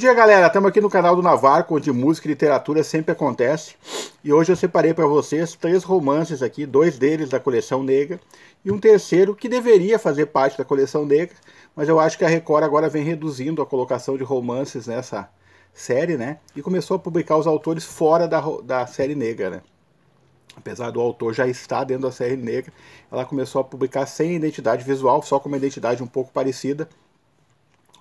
Bom dia galera, estamos aqui no canal do Navarro, onde música e literatura sempre acontece. E hoje eu separei para vocês três romances aqui, dois deles da coleção negra e um terceiro que deveria fazer parte da coleção negra, mas eu acho que a Record agora vem reduzindo a colocação de romances nessa série, né? E começou a publicar os autores fora da, da série negra, né? Apesar do autor já estar dentro da série negra, ela começou a publicar sem identidade visual, só com uma identidade um pouco parecida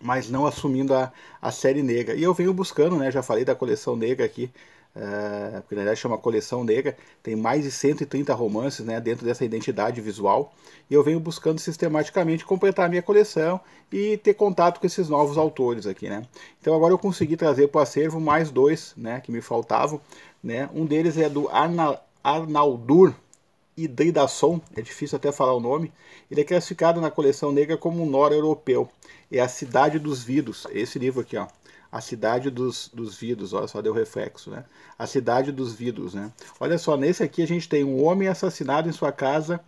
mas não assumindo a, a série negra. E eu venho buscando, né, já falei da coleção negra aqui, é, porque na verdade chama Coleção Negra, tem mais de 130 romances né, dentro dessa identidade visual, e eu venho buscando sistematicamente completar a minha coleção e ter contato com esses novos autores aqui. Né? Então agora eu consegui trazer para o acervo mais dois né, que me faltavam, né? um deles é do Arna Arnaldur Hidridasson, é difícil até falar o nome, ele é classificado na coleção negra como um noro-europeu. É A Cidade dos Vidos, esse livro aqui, ó. A Cidade dos, dos Vidos, olha só, deu reflexo, né? A Cidade dos Vidos, né? Olha só, nesse aqui a gente tem um homem assassinado em sua casa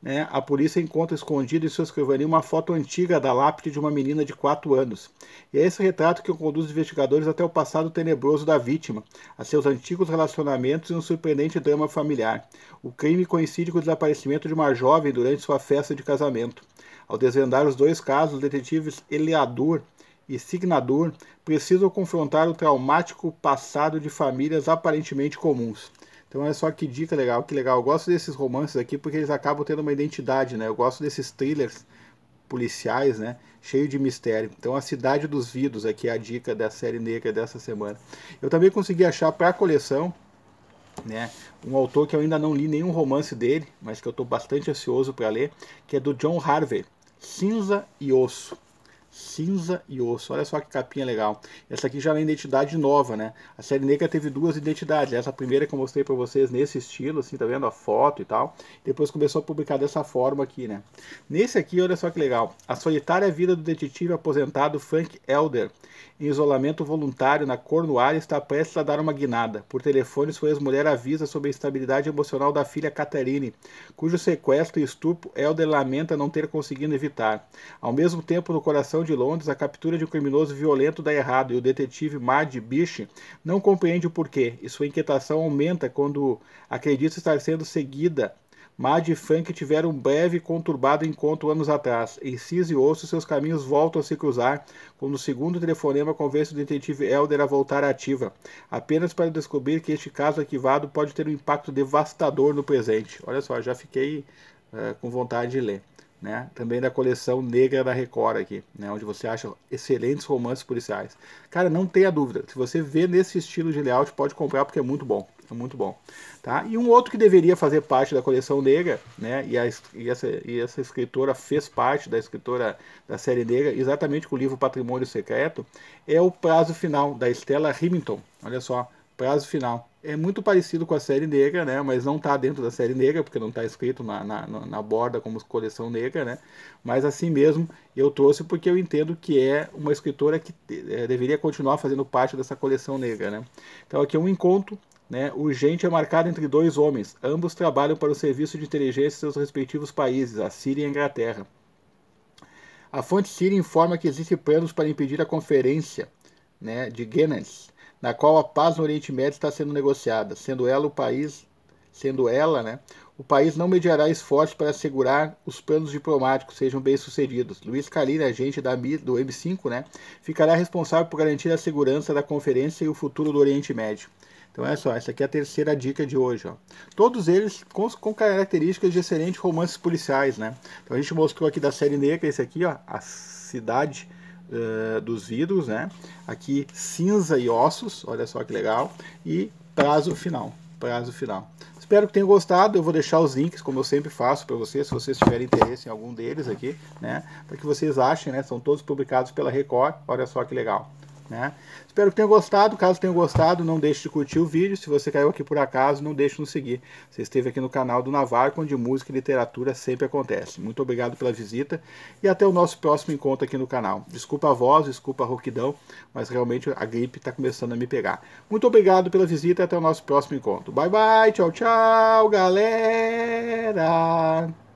né, a polícia encontra escondida em sua escrivaninha uma foto antiga da lápide de uma menina de 4 anos. E é esse retrato que conduz os investigadores até o passado tenebroso da vítima, a seus antigos relacionamentos e um surpreendente drama familiar. O crime coincide com o desaparecimento de uma jovem durante sua festa de casamento. Ao desvendar os dois casos, os detetives Eleador e Signador precisam confrontar o traumático passado de famílias aparentemente comuns. Então olha só que dica legal, que legal. Eu gosto desses romances aqui porque eles acabam tendo uma identidade, né? Eu gosto desses thrillers policiais, né? Cheio de mistério. Então, A Cidade dos Vidos aqui é a dica da série negra dessa semana. Eu também consegui achar para a coleção, né? Um autor que eu ainda não li nenhum romance dele, mas que eu estou bastante ansioso para ler, que é do John Harvey, Cinza e Osso cinza e osso. Olha só que capinha legal. Essa aqui já é uma identidade nova, né? A série negra teve duas identidades. Essa primeira que eu mostrei para vocês nesse estilo, assim, tá vendo? A foto e tal. Depois começou a publicar dessa forma aqui, né? Nesse aqui, olha só que legal. A solitária vida do detetive aposentado Frank Elder, em isolamento voluntário na Cornualha, está prestes a dar uma guinada. Por telefone, sua ex-mulher avisa sobre a instabilidade emocional da filha Catherine, cujo sequestro e estupro Elder lamenta não ter conseguido evitar. Ao mesmo tempo, no coração de Londres, a captura de um criminoso violento dá errado e o detetive Mad Bish não compreende o porquê e sua inquietação aumenta quando acredita estar sendo seguida. Mad e Frank tiveram um breve e conturbado encontro anos atrás. Em Cis e Osso, seus caminhos voltam a se cruzar quando o segundo telefonema convence o detetive Elder a voltar à ativa, apenas para descobrir que este caso arquivado pode ter um impacto devastador no presente. Olha só, já fiquei uh, com vontade de ler né? Também da coleção negra da Record aqui, né? Onde você acha excelentes romances policiais. Cara, não tenha dúvida. Se você vê nesse estilo de layout, pode comprar porque é muito bom. É muito bom, tá? E um outro que deveria fazer parte da coleção negra, né? E, a, e, essa, e essa escritora fez parte da escritora da série negra, exatamente com o livro Patrimônio Secreto, é o prazo final da Estela Remington. Olha só, prazo final. É muito parecido com a série negra, né? Mas não está dentro da série negra, porque não está escrito na, na, na, borda como coleção negra, né? Mas assim mesmo eu trouxe porque eu entendo que é uma escritora que é, deveria continuar fazendo parte dessa coleção negra, né? Então aqui é um encontro né, urgente é marcado entre dois homens. Ambos trabalham para o serviço de inteligência de seus respectivos países, a Síria e a Inglaterra. A fonte síria informa que existem planos para impedir a conferência né, de Guinness na qual a paz no Oriente Médio está sendo negociada, sendo ela o país, sendo ela, né, o país não mediará esforços para assegurar os planos diplomáticos sejam bem-sucedidos. Luiz Kalina, agente da, do M5, né, ficará responsável por garantir a segurança da conferência e o futuro do Oriente Médio. Então é só, essa aqui é a terceira dica de hoje. Ó. Todos eles com, com características de excelentes romances policiais, né? Então a gente mostrou aqui da série negra esse aqui, ó, a cidade uh, dos vidros, né? Aqui cinza e ossos, olha só que legal. E prazo final, prazo final. Espero que tenham gostado. Eu vou deixar os links, como eu sempre faço para vocês, se vocês tiverem interesse em algum deles aqui, né? Para que vocês achem, né? São todos publicados pela Record. Olha só que legal. Né? Espero que tenham gostado. Caso tenham gostado, não deixe de curtir o vídeo. Se você caiu aqui por acaso, não deixe de nos seguir. Você esteve aqui no canal do Navarro, onde música e literatura sempre acontece. Muito obrigado pela visita e até o nosso próximo encontro aqui no canal. Desculpa a voz, desculpa a rouquidão, mas realmente a gripe está começando a me pegar. Muito obrigado pela visita e até o nosso próximo encontro. Bye bye, tchau, tchau, galera!